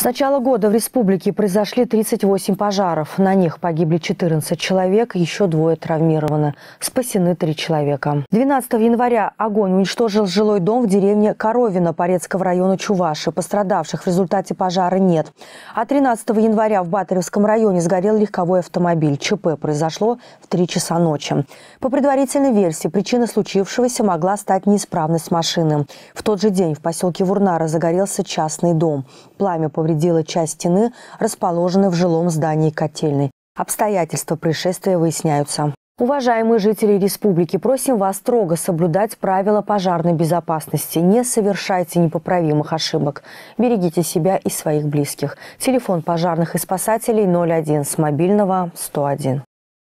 С начала года в республике произошли 38 пожаров. На них погибли 14 человек, еще двое травмированы. Спасены три человека. 12 января огонь уничтожил жилой дом в деревне Коровина Порецкого района Чуваши. Пострадавших в результате пожара нет. А 13 января в Батаревском районе сгорел легковой автомобиль. ЧП произошло в 3 часа ночи. По предварительной версии, причина случившегося могла стать неисправность машины. В тот же день в поселке Вурнара загорелся частный дом. Пламя повредило повредила часть стены, расположенной в жилом здании котельной. Обстоятельства происшествия выясняются. Уважаемые жители республики, просим вас строго соблюдать правила пожарной безопасности. Не совершайте непоправимых ошибок. Берегите себя и своих близких. Телефон пожарных и спасателей 01 с мобильного 101.